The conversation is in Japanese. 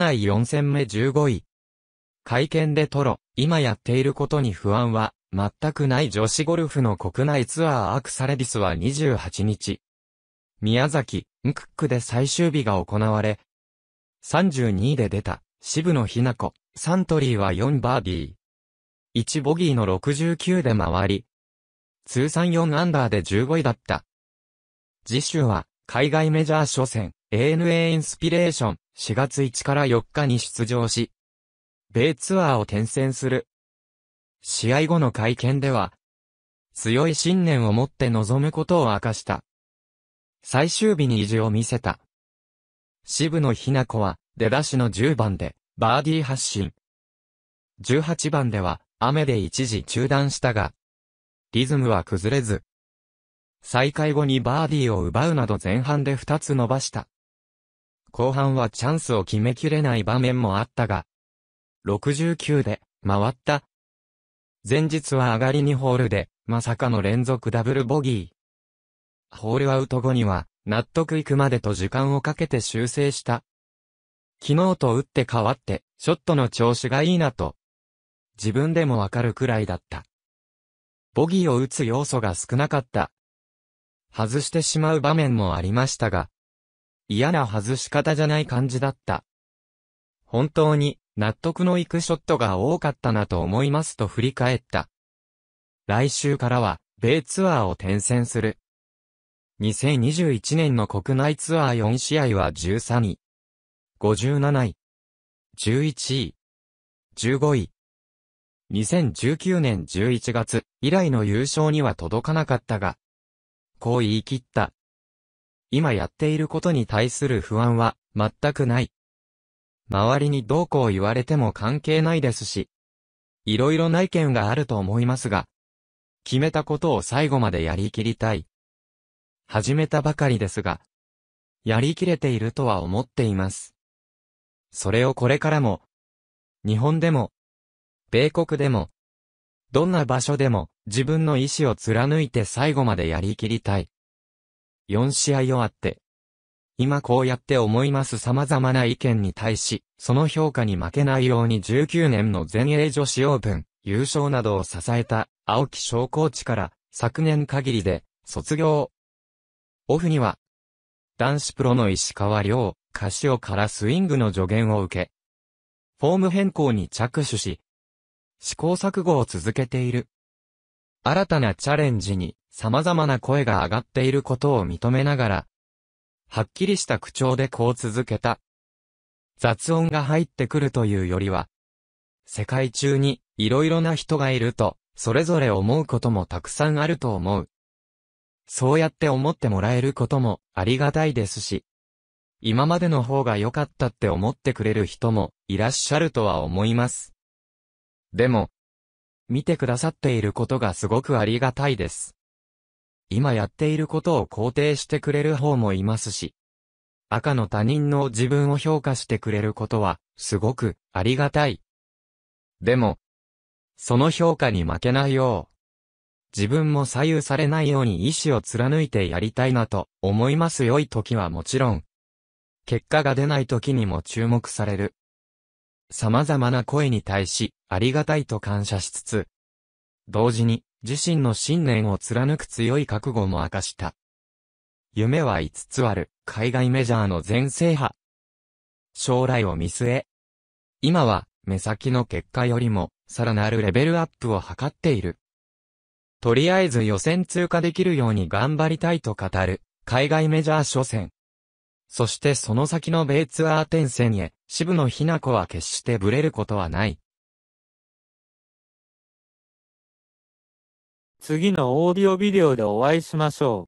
内4戦目15位。会見でトロ、今やっていることに不安は、全くない女子ゴルフの国内ツアーアクサレディスは28日。宮崎、ムクックで最終日が行われ、32位で出た、渋野日な子、サントリーは4バーディー。1ボギーの69で回り、通算4アンダーで15位だった。次週は、海外メジャー初戦、ANA インスピレーション4月1から4日に出場し、米ツアーを転戦する。試合後の会見では、強い信念を持って臨むことを明かした。最終日に意地を見せた。渋野日向子は出だしの10番でバーディー発進。18番では雨で一時中断したが、リズムは崩れず。再開後にバーディーを奪うなど前半で2つ伸ばした。後半はチャンスを決めきれない場面もあったが、69で回った。前日は上がり2ホールで、まさかの連続ダブルボギー。ホールアウト後には、納得いくまでと時間をかけて修正した。昨日と打って変わって、ショットの調子がいいなと。自分でもわかるくらいだった。ボギーを打つ要素が少なかった。外してしまう場面もありましたが、嫌な外し方じゃない感じだった。本当に納得のいくショットが多かったなと思いますと振り返った。来週からは、米ツアーを転戦する。2021年の国内ツアー4試合は13位。57位。11位。15位。2019年11月以来の優勝には届かなかったが、こう言い切った。今やっていることに対する不安は、全くない。周りにどうこう言われても関係ないですし、いろいろな意見があると思いますが、決めたことを最後までやりきりたい。始めたばかりですが、やりきれているとは思っています。それをこれからも、日本でも、米国でも、どんな場所でも自分の意志を貫いて最後までやりきりたい。4試合をあって、今こうやって思います様々な意見に対し、その評価に負けないように19年の全英女子オープン、優勝などを支えた青木昇コーチから昨年限りで卒業。オフには、男子プロの石川亮、カシオからスイングの助言を受け、フォーム変更に着手し、試行錯誤を続けている。新たなチャレンジに様々な声が上がっていることを認めながら、はっきりした口調でこう続けた。雑音が入ってくるというよりは、世界中にいろいろな人がいると、それぞれ思うこともたくさんあると思う。そうやって思ってもらえることもありがたいですし、今までの方が良かったって思ってくれる人もいらっしゃるとは思います。でも、見てくださっていることがすごくありがたいです。今やっていることを肯定してくれる方もいますし、赤の他人の自分を評価してくれることは、すごく、ありがたい。でも、その評価に負けないよう、自分も左右されないように意志を貫いてやりたいなと思います良い時はもちろん、結果が出ない時にも注目される。様々な声に対し、ありがたいと感謝しつつ、同時に、自身の信念を貫く強い覚悟も明かした。夢は5つある、海外メジャーの全制覇。将来を見据え。今は、目先の結果よりも、さらなるレベルアップを図っている。とりあえず予選通過できるように頑張りたいと語る、海外メジャー初戦。そしてその先の米ツアー転戦へ、渋野日向子は決してブレることはない。次のオーディオビデオでお会いしましょう。